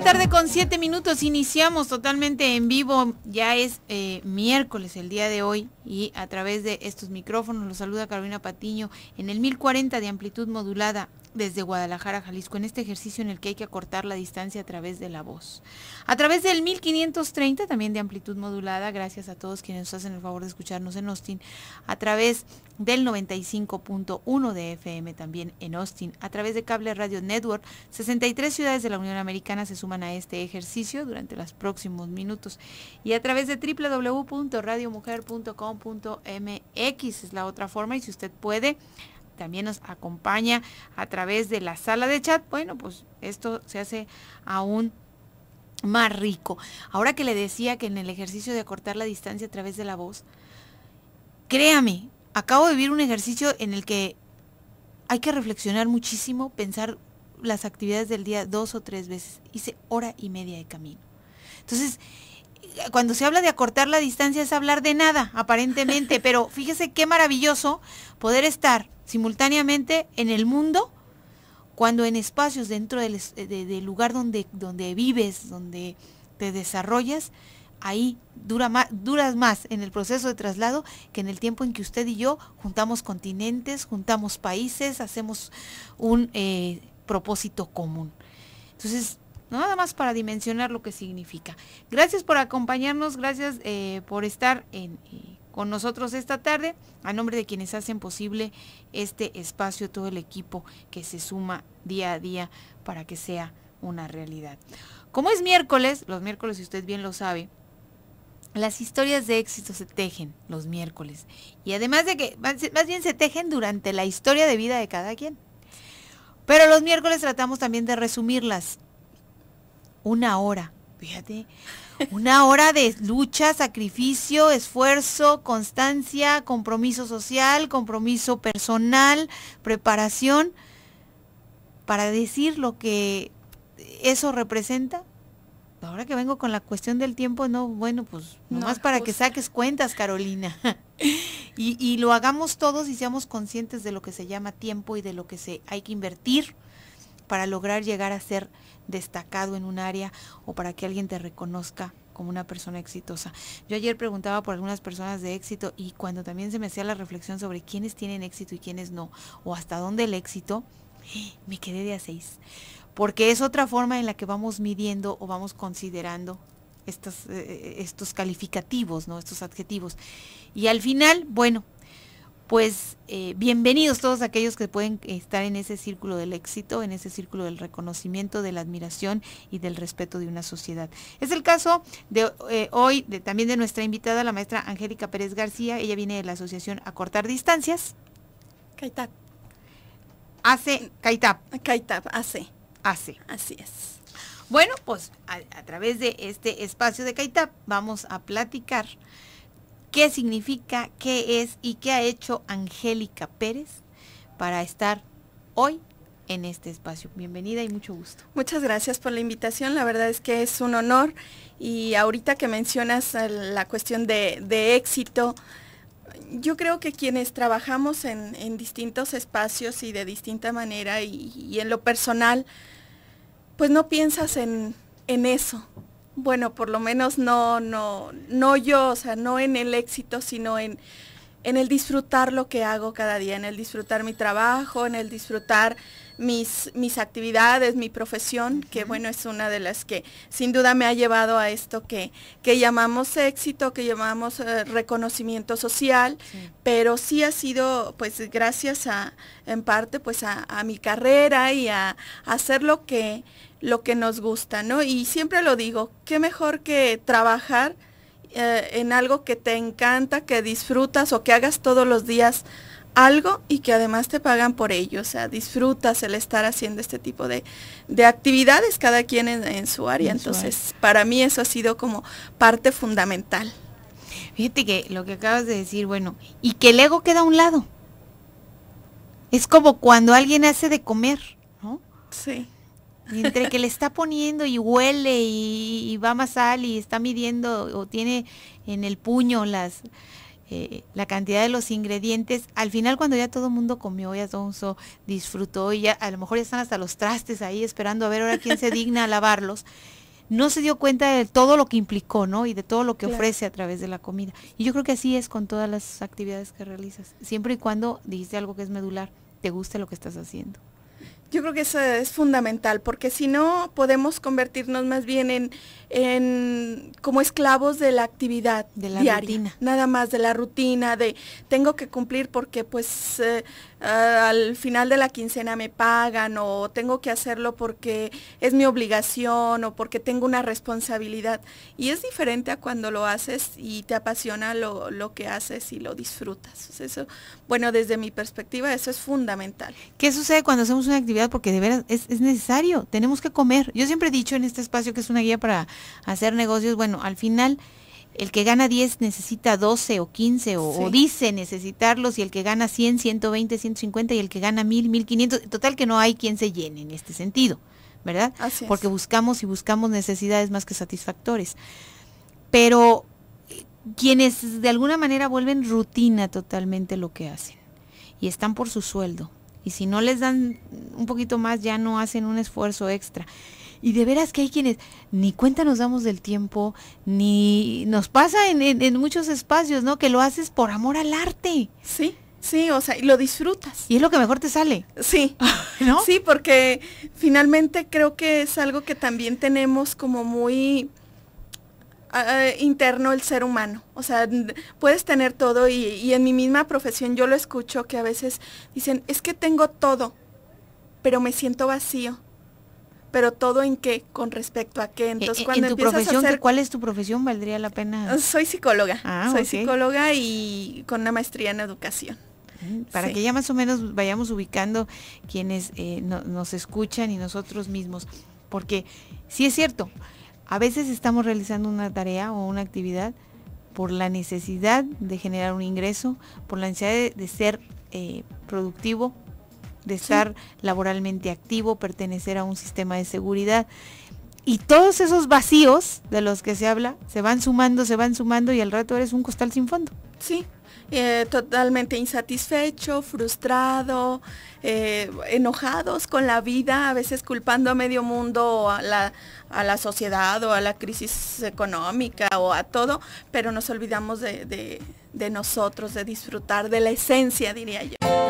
tarde con siete minutos iniciamos totalmente en vivo. Ya es eh, miércoles el día de hoy y a través de estos micrófonos los saluda Carolina Patiño en el 1040 de amplitud modulada desde Guadalajara, Jalisco, en este ejercicio en el que hay que acortar la distancia a través de la voz. A través del 1530, también de amplitud modulada, gracias a todos quienes nos hacen el favor de escucharnos en Austin, a través del 95.1 de FM también en Austin, a través de Cable Radio Network, 63 ciudades de la Unión Americana se suman a este ejercicio durante los próximos minutos y a través de www.radiomujer.com mx es la otra forma y si usted puede también nos acompaña a través de la sala de chat, bueno, pues esto se hace aún más rico. Ahora que le decía que en el ejercicio de acortar la distancia a través de la voz, créame, acabo de vivir un ejercicio en el que hay que reflexionar muchísimo, pensar las actividades del día dos o tres veces. Hice hora y media de camino. Entonces, cuando se habla de acortar la distancia es hablar de nada, aparentemente, pero fíjese qué maravilloso poder estar simultáneamente en el mundo cuando en espacios dentro del, eh, lugar donde, donde vives, donde te desarrollas, ahí dura más, duras más en el proceso de traslado que en el tiempo en que usted y yo juntamos continentes, juntamos países, hacemos un eh, propósito común. Entonces, nada más para dimensionar lo que significa. Gracias por acompañarnos, gracias eh, por estar eh, con nosotros esta tarde, a nombre de quienes hacen posible este espacio, todo el equipo que se suma día a día para que sea una realidad. Como es miércoles, los miércoles si usted bien lo sabe, las historias de éxito se tejen los miércoles. Y además de que, más bien se tejen durante la historia de vida de cada quien. Pero los miércoles tratamos también de resumirlas una hora, fíjate. Una hora de lucha, sacrificio, esfuerzo, constancia, compromiso social, compromiso personal, preparación, para decir lo que eso representa. Ahora que vengo con la cuestión del tiempo, no, bueno, pues nomás para que saques cuentas, Carolina. y, y, lo hagamos todos y seamos conscientes de lo que se llama tiempo y de lo que se hay que invertir para lograr llegar a ser destacado en un área o para que alguien te reconozca como una persona exitosa. Yo ayer preguntaba por algunas personas de éxito y cuando también se me hacía la reflexión sobre quiénes tienen éxito y quiénes no, o hasta dónde el éxito, me quedé de a seis. Porque es otra forma en la que vamos midiendo o vamos considerando estos, eh, estos calificativos, ¿no? Estos adjetivos. Y al final, bueno, pues eh, bienvenidos todos aquellos que pueden estar en ese círculo del éxito, en ese círculo del reconocimiento, de la admiración y del respeto de una sociedad. Es el caso de eh, hoy también de nuestra invitada, la maestra Angélica Pérez García. Ella viene de la asociación Acortar Distancias. Caitap. Hace, Caitap. Caitap, hace. Hace. Así es. Bueno, pues a, través de este espacio de Caitap vamos a platicar qué significa, qué es y qué ha hecho Angélica Pérez para estar hoy en este espacio. Bienvenida y mucho gusto. Muchas gracias por la invitación, la verdad es que es un honor y ahorita que mencionas eh, la cuestión de, éxito, yo creo que quienes trabajamos en, distintos espacios y de distinta manera y, en lo personal, pues no piensas en eso, bueno, por lo menos no, no, no yo, o sea, no en el éxito, sino en, el disfrutar lo que hago cada día, en el disfrutar mi trabajo, en el disfrutar mis, mis actividades, mi profesión, que bueno, es una de las que sin duda me ha llevado a esto que, que llamamos éxito, que llamamos eh, reconocimiento social, pero sí ha sido pues gracias a, en parte pues a, mi carrera y a hacer lo que, lo que nos gusta, ¿no? Y siempre lo digo, qué mejor que trabajar eh, en algo que te encanta, que disfrutas o que hagas todos los días algo y que además te pagan por ello. O sea, disfrutas el estar haciendo este tipo de, actividades cada quien en, su área. Entonces, para mí eso ha sido como parte fundamental. Fíjate que lo que acabas de decir, bueno, y que el ego queda a un lado. Es como cuando alguien hace de comer, ¿no? Sí entre que le está poniendo y huele y, va más al y está midiendo o tiene en el puño las eh, la cantidad de los ingredientes, al final cuando ya todo el mundo comió, ya todo disfrutó y ya a lo mejor ya están hasta los trastes ahí esperando a ver ahora quién se digna a lavarlos, no se dio cuenta de todo lo que implicó, ¿no? Y de todo lo que ofrece a través de la comida. Y yo creo que así es con todas las actividades que realizas, siempre y cuando dijiste algo que es medular, te guste lo que estás haciendo. Yo creo que eso es fundamental, porque si no podemos convertirnos más bien en, en como esclavos de la actividad de la diaria, nada más de la rutina, de tengo que cumplir porque pues eh, al final de la quincena me pagan o tengo que hacerlo porque es mi obligación o porque tengo una responsabilidad. Y es diferente a cuando lo haces y te apasiona lo, lo que haces y lo disfrutas. Eso, bueno, desde mi perspectiva eso es fundamental. ¿Qué sucede cuando hacemos una actividad? Porque de veras es, es necesario, tenemos que comer. Yo siempre he dicho en este espacio que es una guía para hacer negocios, bueno, al final el que gana 10 necesita 12 o 15 o, dice necesitarlos y el que gana 100, 120, 150 y el que gana 1000, 1500, total que no hay quien se llene en este sentido, ¿verdad? Porque buscamos y buscamos necesidades más que satisfactores. Pero eh, quienes de alguna manera vuelven rutina totalmente lo que hacen y están por su sueldo y si no les dan un poquito más ya no hacen un esfuerzo extra. Y de veras que hay quienes ni cuenta nos damos del tiempo, ni nos pasa en, muchos espacios, ¿no? Que lo haces por amor al arte. Sí. Sí, o sea, y lo disfrutas. Y es lo que mejor te sale. Sí, Sí, porque finalmente creo que es algo que también tenemos como muy ah, eh, interno el ser humano. O sea, puedes tener todo y, en mi misma profesión yo lo escucho que a veces dicen, es que tengo todo, pero me siento vacío pero todo en qué, con respecto a qué. E, Entonces, e, cuando ¿En tu profesión, a hacer... ¿cuál es tu profesión? ¿Valdría la pena? Soy psicóloga, ah, soy psicóloga y con una maestría en educación. Mm, para que ya más o menos vayamos ubicando quienes eh, nos escuchan y nosotros mismos. Porque sí es cierto, a veces estamos realizando una tarea o una actividad por la necesidad de generar un ingreso, por la necesidad de, ser eh, productivo de estar laboralmente activo, pertenecer a un sistema de seguridad. Y todos esos vacíos de los que se habla se van sumando, se van sumando y al rato eres un costal sin fondo. Sí, eh, totalmente insatisfecho, frustrado, eh, enojados con la vida, a veces culpando a medio mundo, a la, a la, sociedad o a la crisis económica o a todo, pero nos olvidamos de, de nosotros, de disfrutar de la esencia, diría yo.